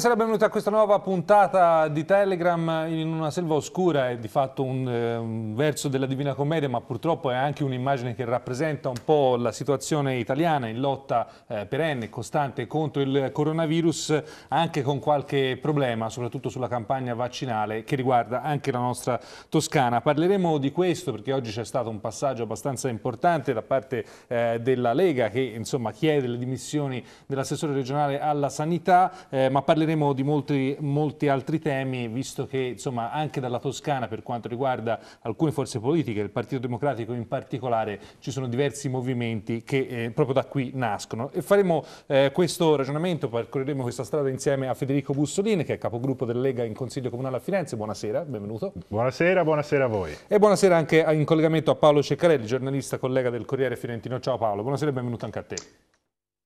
Buonasera, benvenuti a questa nuova puntata di Telegram in una selva oscura, è di fatto un, eh, un verso della Divina Commedia, ma purtroppo è anche un'immagine che rappresenta un po' la situazione italiana in lotta eh, perenne e costante contro il coronavirus, anche con qualche problema, soprattutto sulla campagna vaccinale che riguarda anche la nostra Toscana. Parleremo di questo perché oggi c'è stato un passaggio abbastanza importante da parte eh, della Lega che insomma, chiede le dimissioni dell'assessore regionale alla sanità, eh, ma parleremo parleremo di molti, molti, altri temi, visto che insomma, anche dalla Toscana, per quanto riguarda alcune forze politiche, il Partito Democratico in particolare, ci sono diversi movimenti che eh, proprio da qui nascono. E faremo eh, questo ragionamento, percorreremo questa strada insieme a Federico Bussolini, che è capogruppo della Lega in Consiglio Comunale a Firenze. Buonasera, benvenuto. Buonasera, buonasera a voi. E buonasera anche in collegamento a Paolo Ceccarelli, giornalista collega del Corriere Fiorentino. Ciao Paolo, buonasera e benvenuto anche a te.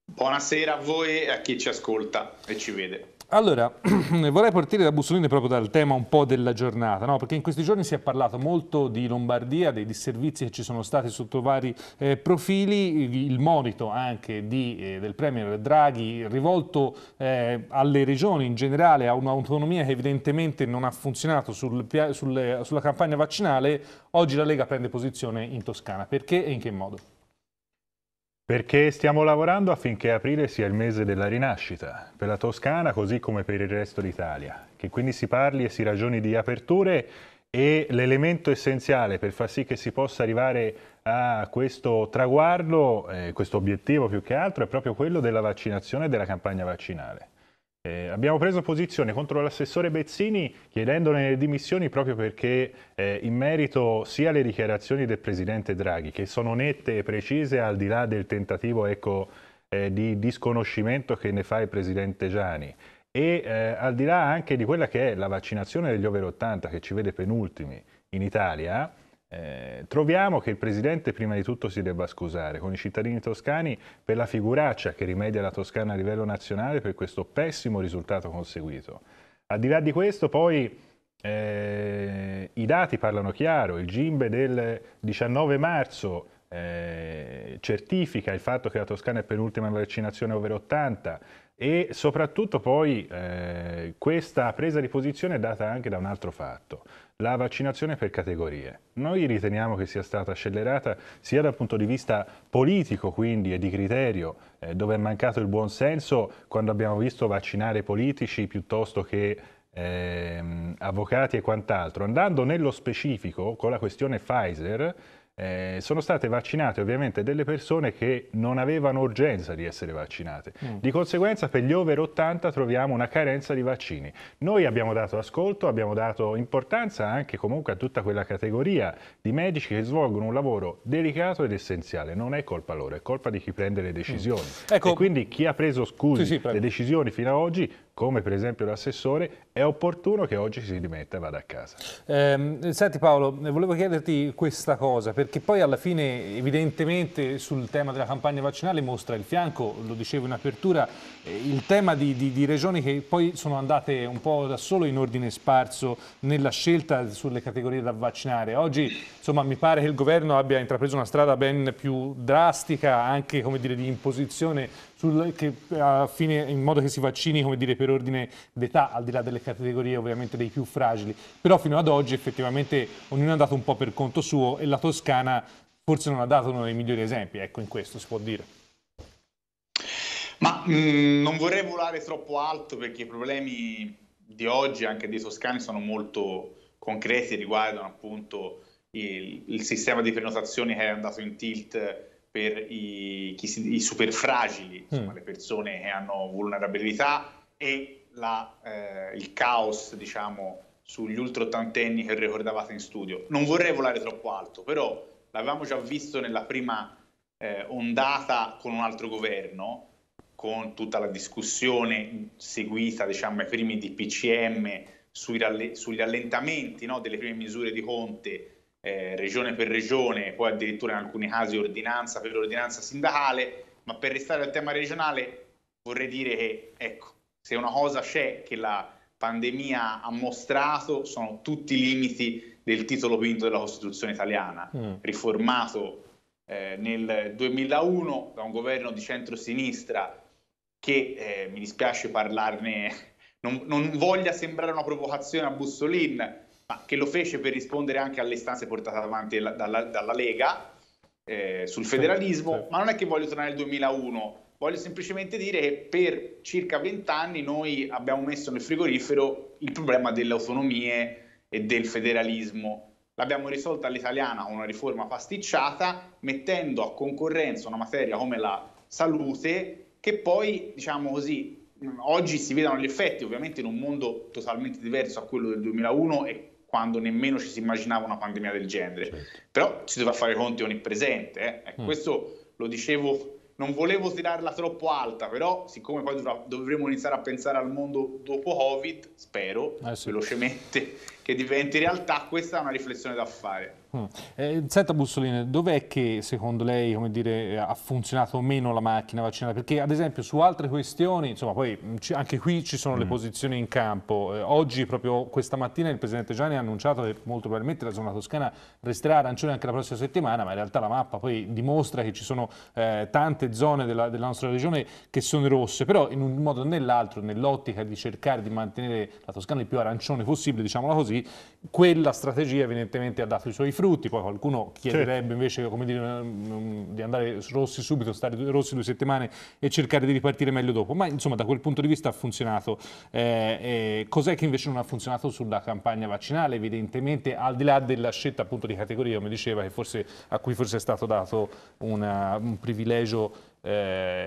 Buonasera a voi e a chi ci ascolta e ci vede. Allora, vorrei partire da Bussolini proprio dal tema un po' della giornata, no? perché in questi giorni si è parlato molto di Lombardia, dei disservizi che ci sono stati sotto vari eh, profili, il monito anche di, eh, del Premier Draghi rivolto eh, alle regioni in generale, a un'autonomia che evidentemente non ha funzionato sul, sul, eh, sulla campagna vaccinale, oggi la Lega prende posizione in Toscana. Perché e in che modo? Perché stiamo lavorando affinché aprile sia il mese della rinascita, per la Toscana così come per il resto d'Italia, che quindi si parli e si ragioni di aperture e l'elemento essenziale per far sì che si possa arrivare a questo traguardo, eh, questo obiettivo più che altro, è proprio quello della vaccinazione e della campagna vaccinale. Eh, abbiamo preso posizione contro l'assessore Bezzini chiedendone le dimissioni proprio perché eh, in merito sia alle dichiarazioni del presidente Draghi, che sono nette e precise al di là del tentativo ecco, eh, di disconoscimento che ne fa il presidente Gianni, e eh, al di là anche di quella che è la vaccinazione degli over 80 che ci vede penultimi in Italia, eh, troviamo che il Presidente prima di tutto si debba scusare con i cittadini toscani per la figuraccia che rimedia la Toscana a livello nazionale per questo pessimo risultato conseguito. Al di là di questo poi eh, i dati parlano chiaro, il Gimbe del 19 marzo eh, certifica il fatto che la Toscana è penultima in vaccinazione over 80, e soprattutto poi eh, questa presa di posizione è data anche da un altro fatto, la vaccinazione per categorie. Noi riteniamo che sia stata scellerata sia dal punto di vista politico quindi e di criterio, eh, dove è mancato il buon senso quando abbiamo visto vaccinare politici piuttosto che eh, avvocati e quant'altro. Andando nello specifico con la questione Pfizer, eh, sono state vaccinate ovviamente delle persone che non avevano urgenza di essere vaccinate. Mm. Di conseguenza per gli over 80 troviamo una carenza di vaccini. Noi abbiamo dato ascolto, abbiamo dato importanza anche comunque a tutta quella categoria di medici che svolgono un lavoro delicato ed essenziale. Non è colpa loro, è colpa di chi prende le mm. decisioni. Mm. Ecco, e quindi chi ha preso scusi, sì, sì, le decisioni fino ad oggi come per esempio l'assessore, è opportuno che oggi si rimetta e vada a casa. Eh, senti Paolo, volevo chiederti questa cosa, perché poi alla fine evidentemente sul tema della campagna vaccinale mostra il fianco, lo dicevo in apertura, eh, il tema di, di, di regioni che poi sono andate un po' da solo in ordine sparso nella scelta sulle categorie da vaccinare. Oggi insomma, mi pare che il governo abbia intrapreso una strada ben più drastica, anche dire, di imposizione sul, che, eh, fine, in modo che si vaccini dire, per ordine d'età, al di là delle categorie ovviamente dei più fragili. Però fino ad oggi effettivamente ognuno è andato un po' per conto suo e la Toscana forse non ha dato uno dei migliori esempi, ecco in questo si può dire. Ma mh, mm, non vorrei volare troppo alto perché i problemi di oggi anche dei toscani sono molto concreti, riguardano appunto il, il sistema di prenotazioni che è andato in tilt per i, si, i superfragili, mm. insomma, mm. le persone che hanno vulnerabilità e la, eh, il caos, diciamo, sugli ultra ottantenni che ricordavate in studio. Non vorrei volare troppo alto, però l'avevamo già visto nella prima eh, ondata con un altro governo, con tutta la discussione seguita diciamo, ai primi DPCM sui ralle- sugli allentamenti no, delle prime misure di Conte eh, regione per regione, poi addirittura in alcuni casi ordinanza per ordinanza sindacale, ma per restare al tema regionale vorrei dire che ecco, se una cosa c'è che la pandemia ha mostrato sono tutti i limiti del titolo vinto della Costituzione italiana, mm. riformato eh, nel 2001 da un governo di centrosinistra che, eh, mi dispiace parlarne, non, non voglia sembrare una provocazione a Bussolin, ma che lo fece per rispondere anche alle istanze portate avanti dalla, dalla, Lega eh, sul federalismo, ma non è che voglio tornare al 2001, voglio semplicemente dire che per circa 20 anni noi abbiamo messo nel frigorifero il problema delle autonomie e del federalismo. L'abbiamo risolta all'italiana con una riforma pasticciata, mettendo a concorrenza una materia come la salute, che poi, diciamo così, oggi si vedono gli effetti, ovviamente in un mondo totalmente diverso a quello del 2001 e quando nemmeno ci si immaginava una pandemia del genere. Certo. Però si dovrà fare i conti con il presente. Eh. Mm. Questo lo dicevo, non volevo tirarla troppo alta, però siccome poi dovrà, dovremo iniziare a pensare al mondo dopo Covid, spero, eh sì. velocemente, che diventi realtà, questa è una riflessione da fare. Mm. Eh, senta Bussolini, dov'è che secondo lei dire, ha funzionato meno la macchina vaccinale? Perché ad esempio su altre questioni, insomma poi mm, anche qui ci sono mm. le posizioni in campo. Eh, oggi, proprio questa mattina, il Presidente Gianni ha annunciato che molto probabilmente la zona toscana resterà arancione anche la prossima settimana, ma in realtà la mappa poi dimostra che ci sono eh, tante zone della, della, nostra regione che sono rosse, però in un modo o nell'altro, nell'ottica di cercare di mantenere la Toscana il più arancione possibile, diciamola così, quella strategia evidentemente ha dato i suoi frutti frutti, poi qualcuno chiederebbe certo. invece dire, ehm, ehm, di andare rossi subito, stare rossi due settimane e cercare di ripartire meglio dopo, ma insomma da quel punto di vista ha funzionato. Eh, Cos'è che invece non ha funzionato sulla campagna vaccinale? Evidentemente al di là della scelta appunto di categoria, come diceva, forse, a cui forse è stato dato una, un privilegio eh,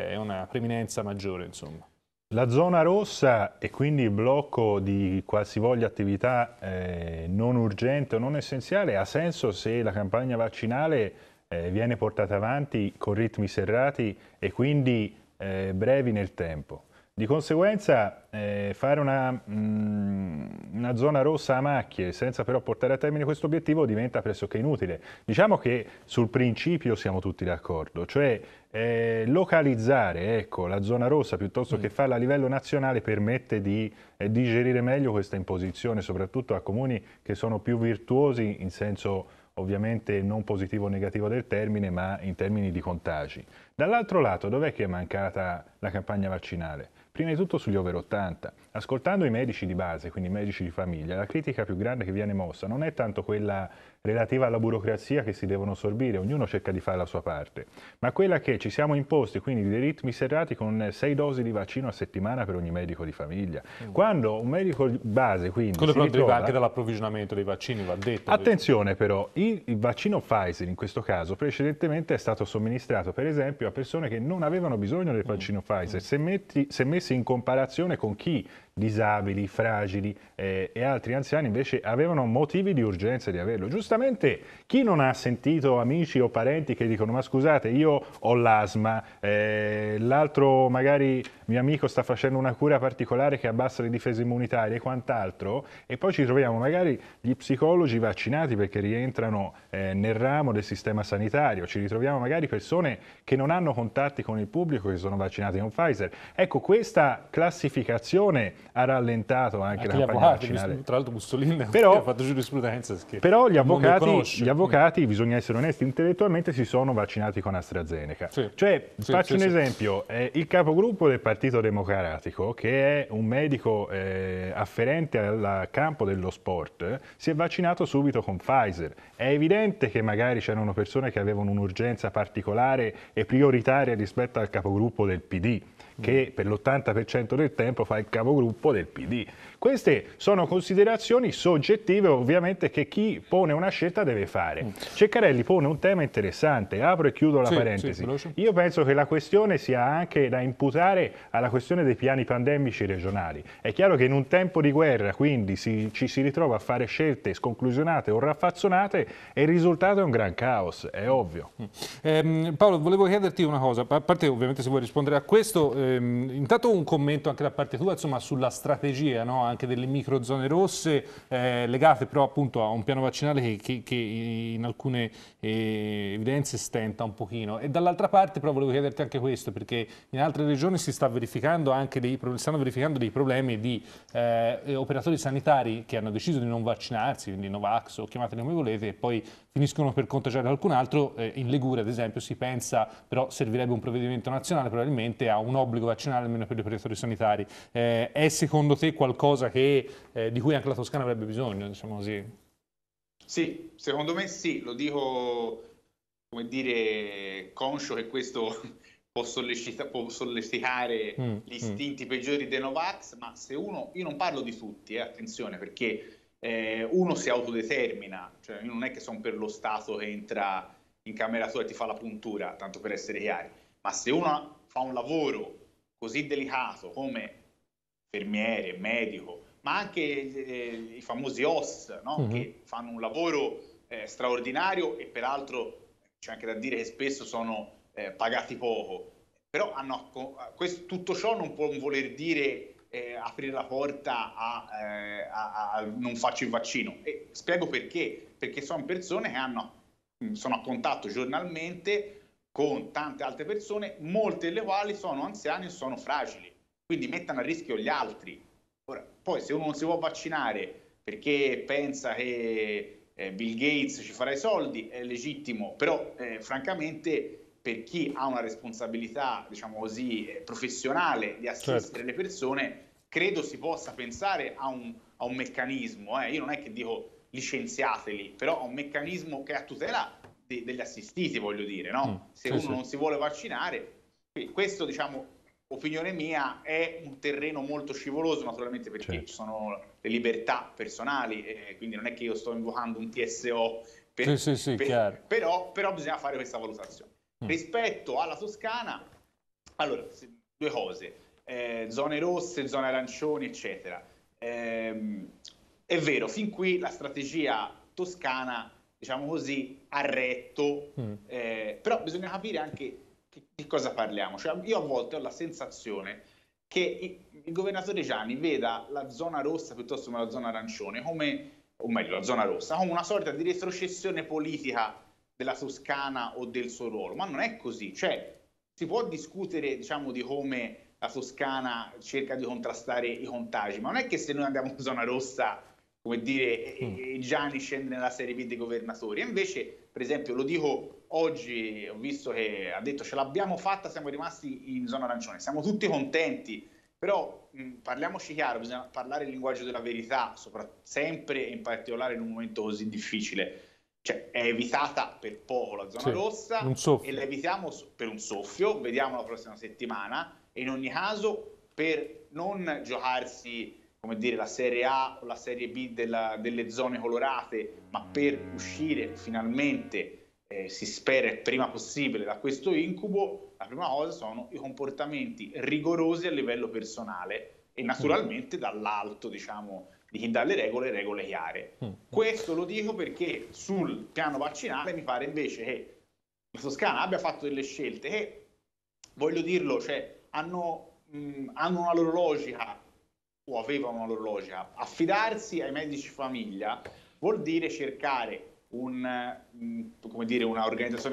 e eh, una preminenza maggiore. Insomma. La zona rossa e quindi il blocco di qualsivoglia attività eh, non urgente o non essenziale ha senso se la campagna vaccinale eh, viene portata avanti con ritmi serrati e quindi eh, brevi nel tempo. Di conseguenza eh, fare una, mh, mm, una, zona rossa a macchie senza però portare a termine questo obiettivo diventa pressoché inutile. Diciamo che sul principio siamo tutti d'accordo, cioè eh, localizzare ecco, la zona rossa piuttosto mm. che farla a livello nazionale permette di eh, digerire meglio questa imposizione, soprattutto a comuni che sono più virtuosi in senso ovviamente non positivo o negativo del termine, ma in termini di contagi. Dall'altro lato, dov'è che è mancata la campagna vaccinale? Prima di tutto sugli over 80. Ascoltando i medici di base, quindi i medici di famiglia, la critica più grande che viene mossa non è tanto quella relativa alla burocrazia che si devono sorbire, ognuno cerca di fare la sua parte, ma quella che ci siamo imposti, quindi dei ritmi serrati con sei dosi di vaccino a settimana per ogni medico di famiglia. Mm. Quando un medico base, quindi... Quello però deriva anche dall'approvvigionamento dei vaccini, va detto. Attenzione però, il, il vaccino Pfizer in questo caso precedentemente è stato somministrato per esempio a persone che non avevano bisogno del mm. vaccino mm. Pfizer, mm. Se, metti, se messi in comparazione con chi disabili, fragili eh, e altri anziani invece avevano motivi di urgenza di averlo. Giustamente onestamente chi non ha sentito amici o parenti che dicono ma scusate io ho l'asma, eh, l'altro magari mio amico sta facendo una cura particolare che abbassa le difese immunitarie e quant'altro, e poi ci troviamo magari gli psicologi vaccinati perché rientrano eh, nel ramo del sistema sanitario, ci ritroviamo magari persone che non hanno contatti con il pubblico che sono vaccinati con Pfizer. Ecco, questa classificazione ha rallentato anche, anche la campagna vaccinale. Tra l'altro Mussolini però, ha fatto giurisprudenza. Però gli avvocati, gli avvocati, bisogna essere onesti, intellettualmente si sono vaccinati con AstraZeneca. Sì. Cioè, sì, faccio sì, un esempio, eh, il capogruppo del partito Partito Democratico, che è un medico eh, afferente al campo dello sport, si è vaccinato subito con Pfizer. È evidente che magari c'erano persone che avevano un'urgenza particolare e prioritaria rispetto al capogruppo del PD, che mm. per l'80% del tempo fa il capogruppo del PD. Queste sono considerazioni soggettive ovviamente che chi pone una scelta deve fare. Mm. Ceccarelli pone un tema interessante, apro e chiudo la sì, parentesi. Sì, Io penso che la questione sia anche da imputare alla questione dei piani pandemici regionali. È chiaro che in un tempo di guerra quindi si, ci si ritrova a fare scelte sconclusionate o raffazzonate e il risultato è un gran caos, è ovvio. Eh, Paolo, volevo chiederti una cosa, a parte ovviamente se vuoi rispondere a questo, ehm, intanto un commento anche da parte tua insomma, sulla strategia, no? anche delle microzone rosse eh, legate però appunto a un piano vaccinale che, che, che in alcune eh, evidenze stenta un pochino. E dall'altra parte però volevo chiederti anche questo perché in altre regioni si sta verificando anche dei, stanno verificando dei problemi di eh, operatori sanitari che hanno deciso di non vaccinarsi, quindi Novax o chiamateli come volete e poi finiscono per contagiare qualcun altro. Eh, in Liguria, ad esempio, si pensa, però servirebbe un provvedimento nazionale probabilmente a un obbligo vaccinale almeno per gli operatori sanitari. Eh, è secondo te qualcosa che, eh, di cui anche la Toscana avrebbe bisogno, diciamo così? Sì, secondo me sì, lo dico come dire conscio che questo può, sollecita, può sollecitare mm, gli mm. istinti mm. peggiori dei Novax, ma se uno, io non parlo di tutti, eh, attenzione, perché eh, uno si autodetermina, cioè non è che sono per lo Stato che entra in camera tua e ti fa la puntura, tanto per essere chiari, ma se uno fa un lavoro così delicato come infermiere, medico, ma anche eh, i famosi OS, no? mm-hmm. che fanno un lavoro eh, straordinario e peraltro c'è anche da dire che spesso sono eh, pagati poco, però hanno, questo, tutto ciò non può voler dire eh, aprire la porta a, eh, a, a, non faccio il vaccino. E spiego perché, perché sono persone che hanno, mm, sono a contatto giornalmente con tante altre persone, molte delle quali sono anziane e sono fragili, quindi mettono a rischio gli altri. Ora, poi se uno non si può vaccinare perché pensa che eh, Bill Gates ci farà i soldi, è legittimo, però eh, francamente per chi ha una responsabilità, diciamo così, eh, professionale di assistere certo. le persone, credo si possa pensare a un, a un meccanismo. Eh. Io non è che dico licenziateli, però a un meccanismo che è a tutela de- degli assistiti, voglio dire, no? mm, Se sì, uno sì. non si vuole vaccinare, questo, diciamo, opinione mia, è un terreno molto scivoloso, naturalmente perché certo. ci sono le libertà personali, eh, quindi non è che io sto invocando un TSO, per, sì, per, però, però bisogna fare questa valutazione. Mm. Rispetto alla Toscana, allora, se, due cose, eh, zone rosse, zone arancioni, eccetera. Eh, è vero, fin qui la strategia toscana, diciamo così, ha retto, mm. eh, però bisogna capire anche di cosa parliamo. Cioè, io a volte ho la sensazione che il governatore Gianni veda la zona rossa piuttosto che la zona arancione come, o meglio, la zona rossa, come una sorta di retrocessione politica della Toscana o del suo ruolo, ma non è così, cioè si può discutere diciamo di come la Toscana cerca di contrastare i contagi, ma non è che se noi andiamo in zona rossa, come dire, mm. Gianni scende nella serie B dei governatori, invece per esempio lo dico oggi, ho visto che ha detto ce l'abbiamo fatta, siamo rimasti in zona arancione, siamo tutti contenti, però mh, parliamoci chiaro, bisogna parlare il linguaggio della verità, sempre e in particolare in un momento così difficile cioè è evitata per poco la zona sì, rossa e la evitiamo per un soffio, vediamo la prossima settimana e in ogni caso per non giocarsi come dire, la Serie A o la Serie B della, delle zone colorate, ma per uscire finalmente, eh, si spera il prima possibile da questo incubo, la prima cosa sono i comportamenti rigorosi a livello personale e naturalmente dall'alto, diciamo, di chi dà le regole, regole chiare. Mm, mm. Questo lo dico perché sul piano vaccinale mi pare invece che la Toscana abbia fatto delle scelte che, voglio dirlo, cioè, hanno, mh, mm, hanno una loro logica o avevano una loro logica. Affidarsi ai medici famiglia vuol dire cercare un, mm, come dire, una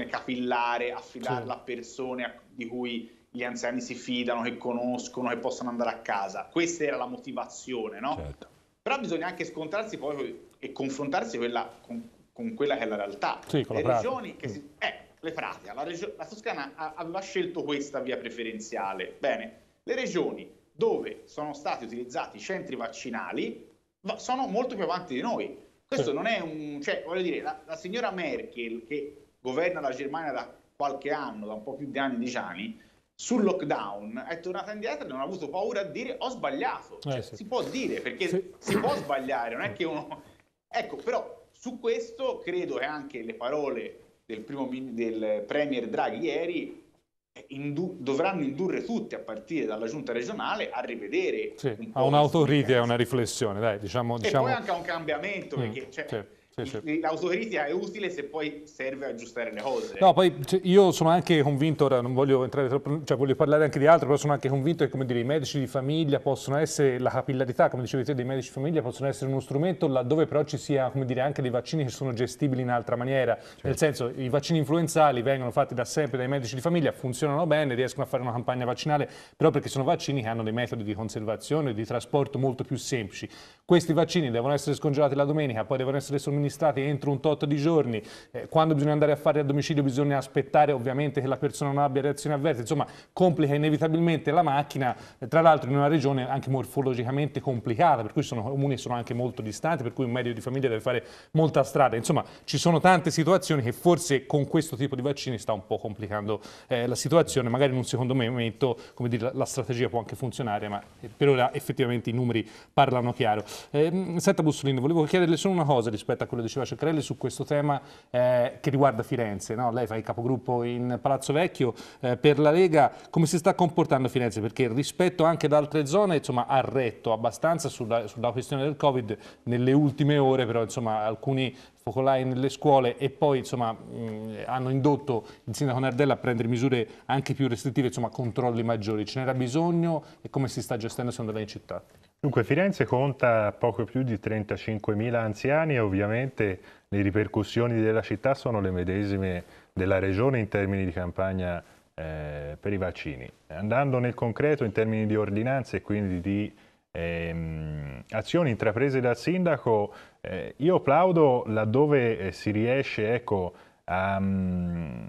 capillare, affidarla sì. a persone di cui gli anziani si fidano, che conoscono, che possono andare a casa. Questa era la motivazione, no? Certo però bisogna anche scontrarsi poi e confrontarsi quella, con, con, quella che è la realtà. Sì, le regioni che si... Mm. Eh, le Fratia, la, regio- la Toscana aveva scelto questa via preferenziale. Bene, le regioni dove sono stati utilizzati i centri vaccinali sono molto più avanti di noi. Questo sì. non è un... Cioè, voglio dire, la, la signora Merkel, che governa la Germania da qualche anno, da un po' più di anni, dieci anni, sul lockdown è tornata indietro e non ha avuto paura a dire ho sbagliato. Eh, cioè, eh sì. Si può dire perché sì. si può sbagliare, non è che uno... Ecco, però su questo credo che anche le parole del, primo, del Premier Draghi ieri eh, Indu- dovranno indurre tutti, a partire dalla giunta regionale, a rivedere. Sì, un a un'autorite e una riflessione, dai, diciamo, diciamo... E poi anche a un cambiamento, mm, perché cioè, sì sì, sì. l'autocritica è utile se poi serve a aggiustare le cose. No, poi cioè, io sono anche convinto, ora non voglio entrare troppo, cioè voglio parlare anche di altro, però sono anche convinto che come dire, i medici di famiglia possono essere, la capillarità, come dicevi te, dei medici di famiglia possono essere uno strumento laddove però ci sia come dire, anche dei vaccini che sono gestibili in altra maniera. Certo. Nel senso, i vaccini influenzali vengono fatti da sempre dai medici di famiglia, funzionano bene, riescono a fare una campagna vaccinale, però perché sono vaccini che hanno dei metodi di conservazione, e di trasporto molto più semplici. Questi vaccini devono essere scongelati la domenica, poi devono essere somministrati somministrati entro un tot di giorni, eh, quando bisogna andare a fare a domicilio bisogna aspettare ovviamente che la persona non abbia reazioni avverse, insomma complica inevitabilmente la macchina, eh, tra l'altro in una regione anche morfologicamente complicata, per cui sono comuni sono anche molto distanti, per cui un medio di famiglia deve fare molta strada, insomma ci sono tante situazioni che forse con questo tipo di vaccini sta un po' complicando eh, la situazione, magari in un secondo momento come dire, la strategia può anche funzionare, ma eh, per ora effettivamente i numeri parlano chiaro. Eh, senta Bussolini, volevo chiederle solo una cosa rispetto a quello che diceva Ceccarelli su questo tema eh, che riguarda Firenze. No? Lei fa il capogruppo in Palazzo Vecchio eh, per la Lega. Come si sta comportando Firenze? Perché rispetto anche ad altre zone insomma, ha retto abbastanza sulla, sulla questione del Covid nelle ultime ore, però insomma, alcuni focolai nelle scuole e poi insomma, mh, hanno indotto il sindaco Nardella a prendere misure anche più restrittive, insomma controlli maggiori. Ce n'era bisogno e come si sta gestendo secondo lei in città? Dunque Firenze conta poco più di 35.000 anziani e ovviamente le ripercussioni della città sono le medesime della regione in termini di campagna eh, per i vaccini. Andando nel concreto in termini di ordinanze e quindi di ehm, azioni intraprese dal sindaco, eh, io plaudo laddove eh, si riesce ecco, a... Um,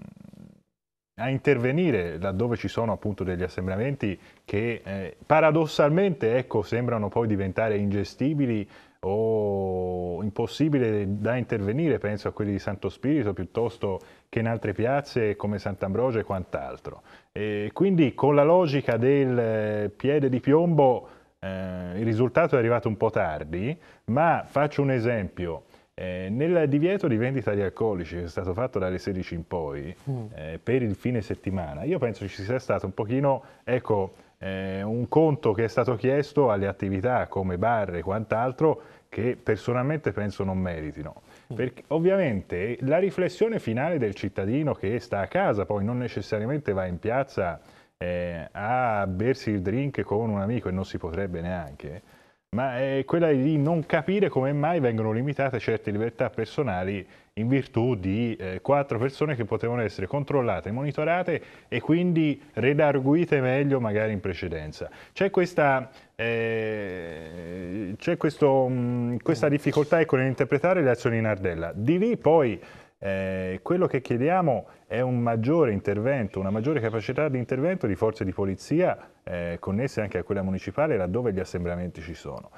a intervenire laddove ci sono appunto degli assembramenti che eh, paradossalmente ecco, sembrano poi diventare ingestibili o impossibili da intervenire, penso a quelli di Santo Spirito piuttosto che in altre piazze come Sant'Ambrogio e quant'altro. E quindi con la logica del eh, piede di piombo eh, il risultato è arrivato un po' tardi, ma faccio un esempio. Eh, nel divieto di vendita di alcolici che è stato fatto dalle 16 in poi, mm. eh, per il fine settimana, io penso ci sia stato un pochino, ecco, eh, un conto che è stato chiesto alle attività come bar e quant'altro che personalmente penso non meritino. Mm. Perché ovviamente la riflessione finale del cittadino che sta a casa, poi non necessariamente va in piazza eh, a bersi il drink con un amico e non si potrebbe neanche, ma è eh, quella di non capire come mai vengono limitate certe libertà personali in virtù di eh, quattro persone che potevano essere controllate, monitorate e quindi redarguite meglio magari in precedenza. C'è questa, eh, questo, mh, mm, questa difficoltà ecco, nell'interpretare le azioni in Ardella. Di lì poi eh, quello che chiediamo è un maggiore intervento, una maggiore capacità di intervento di forze di polizia eh, connesse anche a quella municipale laddove gli assembramenti ci sono.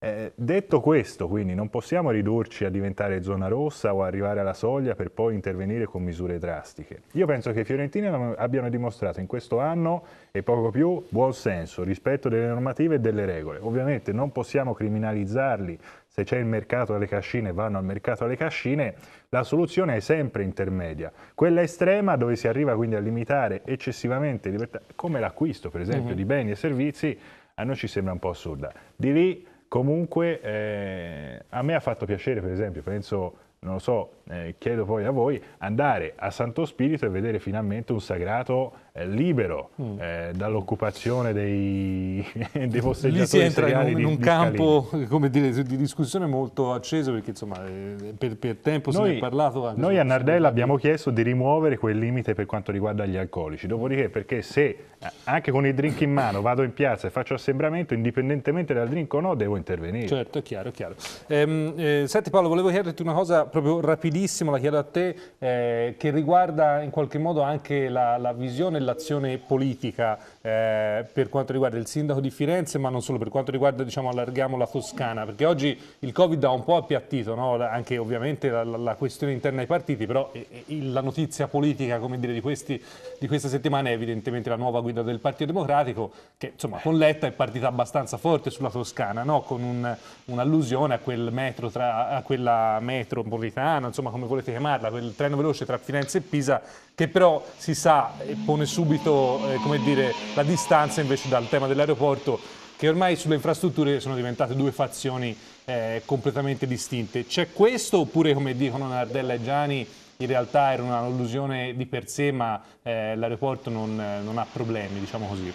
Eh, detto questo, quindi, non possiamo ridurci a diventare zona rossa o arrivare alla soglia per poi intervenire con misure drastiche. Io penso che i fiorentini abbiano dimostrato in questo anno e poco più buon senso, rispetto delle normative e delle regole. Ovviamente non possiamo criminalizzarli se c'è il mercato alle cascine, vanno al mercato alle cascine, la soluzione è sempre intermedia, quella estrema dove si arriva quindi a limitare eccessivamente libertà, come l'acquisto per esempio mm -hmm. di beni e servizi, a noi ci sembra un po' assurda. Di lì comunque eh, a me ha fatto piacere per esempio, penso, non lo so, eh, chiedo poi a voi, andare a Santo Spirito e vedere finalmente un sagrato eh, libero mm. eh, dall'occupazione dei, dei Lì si entra in un, in un campo di, dire, di discussione molto acceso perché insomma eh, per, per tempo noi, se ne è parlato. Anche noi a Nardella abbiamo chiesto di rimuovere quel limite per quanto riguarda gli alcolici, dopodiché perché se eh, anche con il drink in mano vado in piazza e faccio assembramento, indipendentemente dal drink o no, devo intervenire. Certo, è chiaro, è chiaro. Ehm, eh, senti Paolo, volevo chiederti una cosa proprio rapidissima rapidissimo la chiedo a te, eh, che riguarda in qualche modo anche la, la visione e l'azione politica eh, per quanto riguarda il sindaco di Firenze, ma non solo, per quanto riguarda, diciamo, allarghiamo la Toscana, perché oggi il Covid ha un po' appiattito, no? anche ovviamente la, la, la, questione interna ai partiti, però e, eh, e eh, la notizia politica, dire, di, questi, di, questa settimana è evidentemente la nuova guida del Partito Democratico, che insomma, con Letta è partita abbastanza forte sulla Toscana, no? con un'allusione un a, quel metro tra, a quella metropolitana, insomma, come volete chiamarla, quel treno veloce tra Firenze e Pisa, che però si sa e pone subito eh, come dire, la distanza invece dal tema dell'aeroporto che ormai sulle infrastrutture sono diventate due fazioni eh, completamente distinte. C'è questo oppure come dicono Nardella e Gianni in realtà era un'allusione di per sé ma eh, l'aeroporto non, non ha problemi, diciamo così?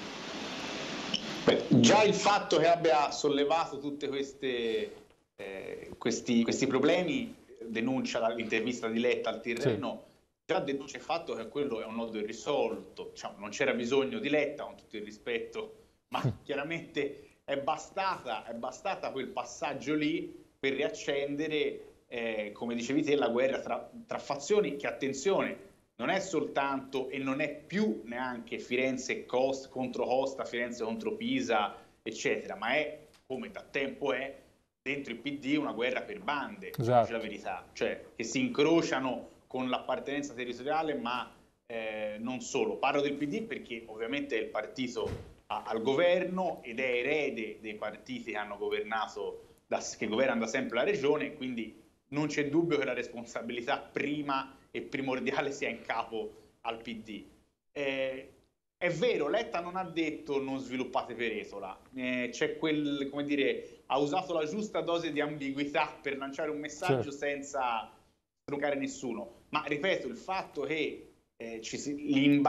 Beh, già il fatto che abbia sollevato tutti eh, questi, questi, problemi denuncia l'intervista di Letta al Tirreno sì già deduce il fatto che quello è un nodo irrisolto, diciamo, non c'era bisogno di letta con tutto il rispetto, ma mm. chiaramente è bastata, è bastata quel passaggio lì per riaccendere, eh, come dicevi te, la guerra tra, tra fazioni che, attenzione, non è soltanto e non è più neanche Firenze cost, contro Costa, Firenze contro Pisa, eccetera, ma è, come da tempo è, dentro il PD una guerra per bande, esatto. la verità, cioè che si incrociano con l'appartenenza territoriale, ma eh, non solo. Parlo del PD perché ovviamente è il partito a, al governo ed è erede dei partiti che hanno governato, da, che governano da sempre la regione, quindi non c'è dubbio che la responsabilità prima e primordiale sia in capo al PD. Eh, è vero, Letta non ha detto non sviluppate Peresola, eh, c'è quel, come dire, ha usato la giusta dose di ambiguità per lanciare un messaggio certo. senza truccare nessuno ma ripeto, il fatto che eh, si, i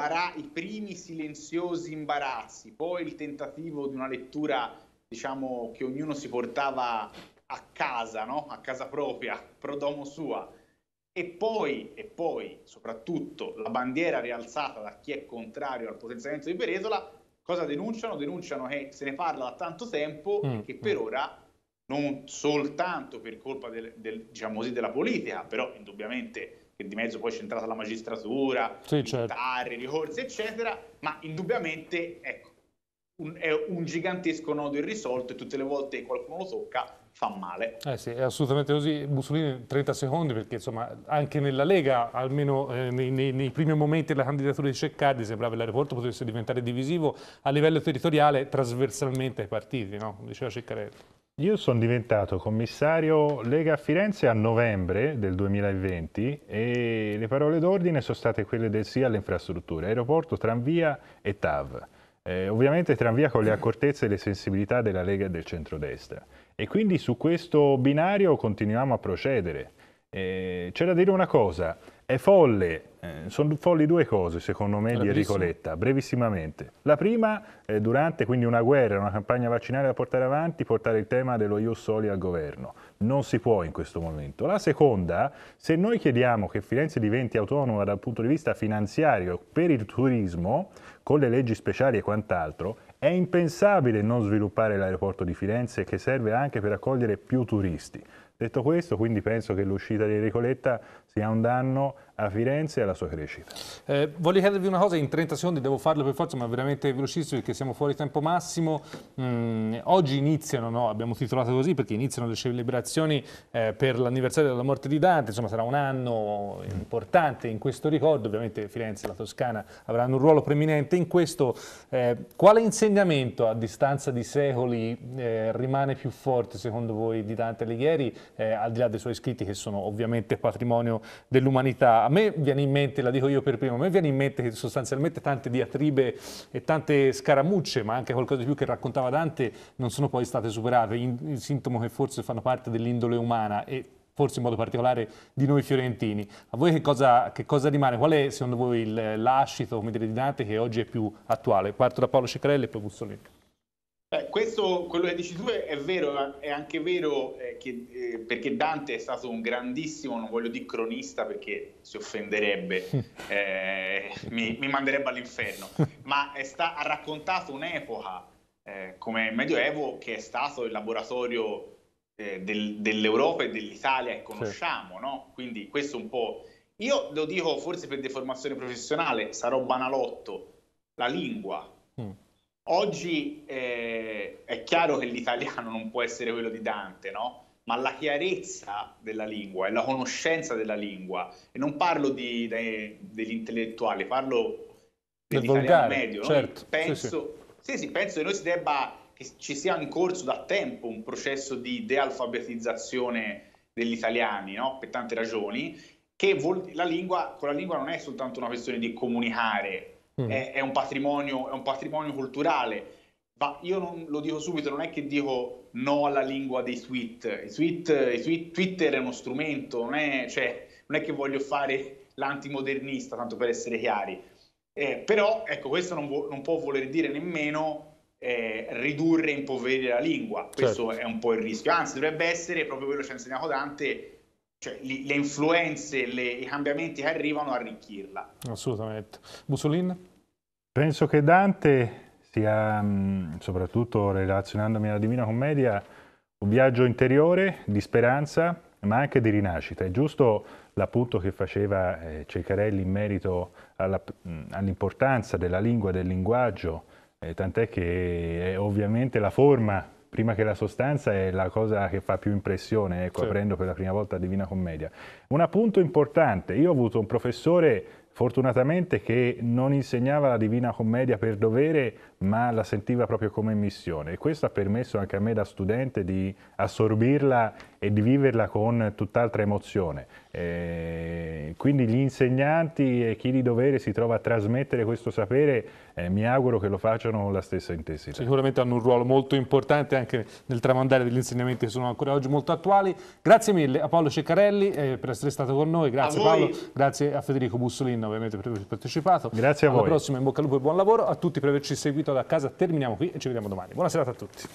primi silenziosi imbarazzi, poi il tentativo di una lettura, diciamo, che ognuno si portava a casa, no? a casa propria, pro domo sua, e poi, e poi, soprattutto la bandiera rialzata da chi è contrario al potenziamento di Peresola, cosa denunciano? Denunciano che se ne parla da tanto tempo mm. e che mm. per ora non soltanto per colpa del, del, diciamo così, della politica, però indubbiamente che di mezzo poi c'è entrata la magistratura, sì, militari, certo. ricorsi, eccetera, ma indubbiamente ecco, un, è un gigantesco nodo irrisolto e tutte le volte che qualcuno lo tocca fa male. Eh sì, è assolutamente così. Mussolini 30 secondi perché insomma anche nella Lega, almeno eh, nei, nei, nei, primi momenti della candidatura di Ceccardi, sembrava che l'aeroporto potesse diventare divisivo a livello territoriale trasversalmente ai partiti, no? diceva Ceccarelli. Io sono diventato commissario Lega a Firenze a novembre del 2020 e le parole d'ordine sono state quelle del sì alle infrastrutture, aeroporto, tranvia e TAV. Eh, ovviamente tranvia con le accortezze e le sensibilità della Lega e del centrodestra. E quindi su questo binario continuiamo a procedere. Eh, c'è da dire una cosa, è folle eh, sono folli due cose, secondo me, di Enrico Letta, brevissimamente. La prima, eh, durante quindi una guerra, una campagna vaccinale da portare avanti, portare il tema dello io soli al governo. Non si può in questo momento. La seconda, se noi chiediamo che Firenze diventi autonoma dal punto di vista finanziario per il turismo, con le leggi speciali e quant'altro, è impensabile non sviluppare l'aeroporto di Firenze che serve anche per accogliere più turisti. Detto questo, quindi penso che l'uscita di Enrico Letta sia un danno a Firenze e alla sua crescita. Eh, voglio chiedervi una cosa, in 30 secondi devo farlo per forza, ma veramente velocissimo perché siamo fuori tempo massimo. Mm, oggi iniziano, no? abbiamo titolato così perché iniziano le celebrazioni eh, per l'anniversario della morte di Dante, insomma sarà un anno importante in questo ricordo, ovviamente Firenze e la Toscana avranno un ruolo preminente in questo. Eh, quale insegnamento a distanza di secoli eh, rimane più forte secondo voi di Dante Alighieri, eh, al di là dei suoi scritti che sono ovviamente patrimonio dell'umanità? a me viene in mente, la dico io per primo, a me viene in mente che sostanzialmente tante diatribe e tante scaramucce, ma anche qualcosa di più che raccontava Dante, non sono poi state superate, il sintomo che forse fanno parte dell'indole umana e forse in modo particolare di noi fiorentini. A voi che cosa, che cosa rimane? Qual è secondo voi l'ascito, come dire, di Dante che oggi è più attuale? Parto da Paolo Ceccarelli e poi Bussolini. Beh, questo, quello che dici tu è vero, è anche vero eh, che, eh, perché Dante è stato un grandissimo, non voglio dire cronista perché si offenderebbe, eh, mi, mi, manderebbe all'inferno, ma sta, ha raccontato un'epoca eh, come il Medioevo che è stato il laboratorio eh, del, dell'Europa e dell'Italia che conosciamo, sì. no? Quindi questo un po'... Io lo dico forse per deformazione professionale, sarò banalotto, la lingua. Mm Oggi eh, è chiaro che l'italiano non può essere quello di Dante, no? ma la chiarezza della lingua e la conoscenza della lingua, e non parlo di, de, degli intellettuali, parlo dell'italiano medio, certo. no? penso, sì, sì. Sì, penso che, debba, che ci sia in corso da tempo un processo di dealfabetizzazione degli italiani, no? per tante ragioni, che vol- la lingua, con la lingua non è soltanto una questione di comunicare, mm. è, è, un patrimonio, è un patrimonio culturale. Ma io non, lo dico subito, non è che dico no alla lingua dei tweet. I tweet, i tweet Twitter è uno strumento, non è, cioè, non è, che voglio fare l'antimodernista, tanto per essere chiari. Eh, però, ecco, questo non, vo- non, può voler dire nemmeno eh, ridurre e impoverire la lingua. Questo certo. è un po' il rischio. Anzi, dovrebbe essere, proprio quello che ci ha insegnato Dante, cioè, li, le influenze, le, i cambiamenti che arrivano a arricchirla. Assolutamente. Busolin? Penso che Dante sia, mm, soprattutto relazionandomi alla Divina Commedia, un viaggio interiore di speranza, ma anche di rinascita. È giusto l'appunto che faceva eh, Ceccarelli in merito mm, all'importanza della lingua, del linguaggio, eh, tant'è che è ovviamente la forma prima che la sostanza è la cosa che fa più impressione, ecco, sì. aprendo per la prima volta Divina Commedia. Un appunto importante, io ho avuto un professore fortunatamente che non insegnava la Divina Commedia per dovere, ma la sentiva proprio come missione e questo ha permesso anche a me da studente di assorbirla e di viverla con tutt'altra emozione. E eh, quindi gli insegnanti e chi di dovere si trova a trasmettere questo sapere eh, mi auguro che lo facciano con la stessa intensità. Sicuramente hanno un ruolo molto importante anche nel tramandare degli insegnamenti che sono ancora oggi molto attuali. Grazie mille a Paolo Ceccarelli eh, per essere stato con noi, grazie a Paolo, grazie a Federico Bussolino ovviamente per aver partecipato. Grazie a Alla voi. Alla prossima, in bocca al lupo e buon lavoro a tutti per averci seguito da casa terminiamo qui e ci vediamo domani. Buona serata a tutti.